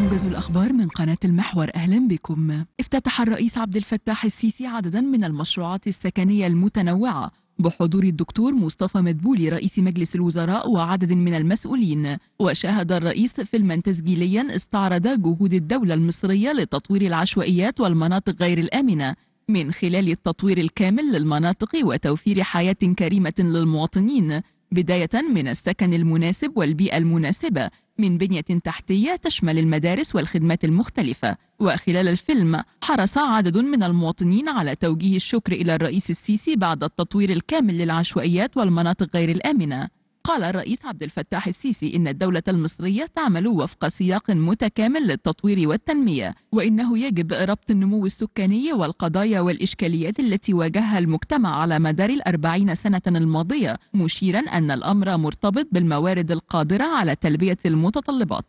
موجز الأخبار من قناة المحور أهلا بكم افتتح الرئيس عبد الفتاح السيسي عددا من المشروعات السكنية المتنوعة بحضور الدكتور مصطفى مدبولي رئيس مجلس الوزراء وعدد من المسؤولين وشاهد الرئيس فيلما تسجيليا استعرض جهود الدولة المصرية لتطوير العشوائيات والمناطق غير الآمنة من خلال التطوير الكامل للمناطق وتوفير حياة كريمة للمواطنين بداية من السكن المناسب والبيئة المناسبة من بنية تحتية تشمل المدارس والخدمات المختلفة وخلال الفيلم حرص عدد من المواطنين على توجيه الشكر إلى الرئيس السيسي بعد التطوير الكامل للعشوائيات والمناطق غير الآمنة قال الرئيس عبد الفتاح السيسي إن الدولة المصرية تعمل وفق سياق متكامل للتطوير والتنمية وإنه يجب ربط النمو السكاني والقضايا والإشكاليات التي واجهها المجتمع على مدار الأربعين سنة الماضية مشيرا أن الأمر مرتبط بالموارد القادرة على تلبية المتطلبات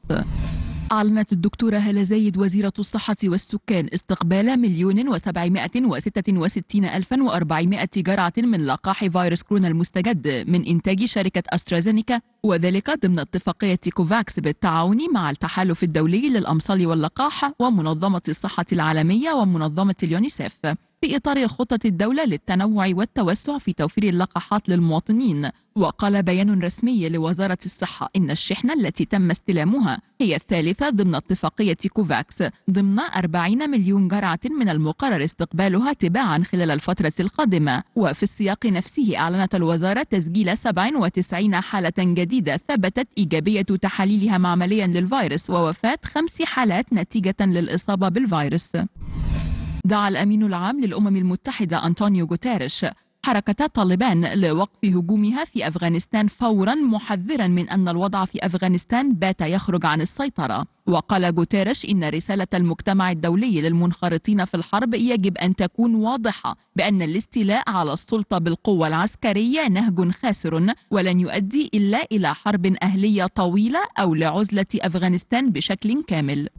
أعلنت الدكتورة هالة زايد وزيرة الصحة والسكان استقبال مليون وسبعمائة وستة وستين ألفا وأربعمائة جرعة من لقاح فيروس كورونا المستجد من إنتاج شركة أسترازينيكا وذلك ضمن اتفاقية كوفاكس بالتعاون مع التحالف الدولي للأمصال واللقاح ومنظمة الصحة العالمية ومنظمة اليونيسف في إطار خطة الدولة للتنوع والتوسع في توفير اللقاحات للمواطنين وقال بيان رسمي لوزارة الصحة إن الشحنة التي تم استلامها هي الثالثة ضمن اتفاقية كوفاكس ضمن 40 مليون جرعة من المقرر استقبالها تباعا خلال الفترة القادمة وفي السياق نفسه أعلنت الوزارة تسجيل 97 حالة جديدة ثبتت إيجابية تحاليلها معمليا للفيروس ووفاة خمس حالات نتيجة للإصابة بالفيروس دعا الأمين العام للأمم المتحدة أنطونيو غوتيريش حركة طالبان لوقف هجومها في أفغانستان فورا محذرا من أن الوضع في أفغانستان بات يخرج عن السيطرة وقال جوتيرش إن رسالة المجتمع الدولي للمنخرطين في الحرب يجب أن تكون واضحة بأن الاستيلاء على السلطة بالقوة العسكرية نهج خاسر ولن يؤدي إلا إلى حرب أهلية طويلة أو لعزلة أفغانستان بشكل كامل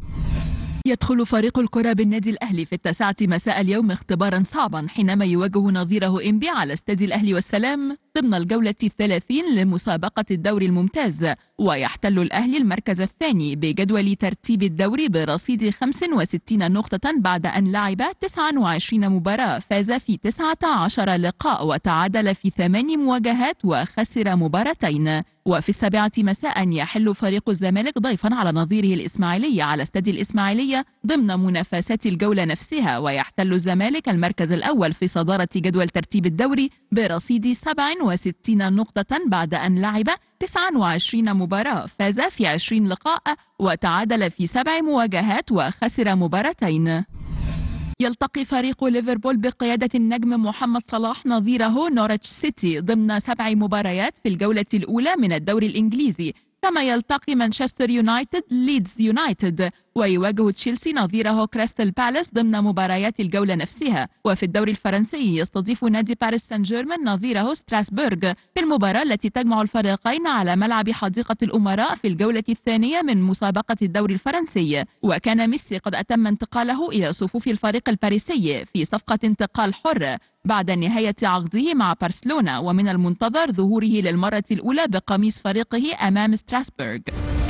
يدخل فريق الكرة بالنادي الأهلي في التاسعة مساء اليوم اختبارا صعبا حينما يواجه نظيره إنبي على استاد الأهلي والسلام ضمن الجولة الثلاثين لمسابقة الدوري الممتاز ويحتل الأهلي المركز الثاني بجدول ترتيب الدوري برصيد 65 نقطة بعد أن لعب 29 مباراة فاز في 19 لقاء وتعادل في 8 مواجهات وخسر مباراتين وفي السابعة مساء يحل فريق الزمالك ضيفا على نظيره الإسماعيلي على استاد الإسماعيلية ضمن منافسات الجولة نفسها ويحتل الزمالك المركز الأول في صدارة جدول ترتيب الدوري برصيد 67 نقطة بعد أن لعب 29 مباراة فاز في 20 لقاء وتعادل في سبع مواجهات وخسر مباراتين يلتقي فريق ليفربول بقيادة النجم محمد صلاح نظيره نورتش سيتي ضمن سبع مباريات في الجولة الأولى من الدوري الإنجليزي كما يلتقي مانشستر يونايتد ليدز يونايتد ويواجه تشيلسي نظيره كريستال بالاس ضمن مباريات الجولة نفسها وفي الدوري الفرنسي يستضيف نادي باريس سان جيرمان نظيره ستراسبورغ في المباراة التي تجمع الفريقين على ملعب حديقة الأمراء في الجولة الثانية من مسابقة الدوري الفرنسي وكان ميسي قد أتم انتقاله إلى صفوف الفريق الباريسي في صفقة انتقال حر بعد نهاية عقده مع برشلونة ومن المنتظر ظهوره للمرة الأولى بقميص فريقه أمام ستراسبورغ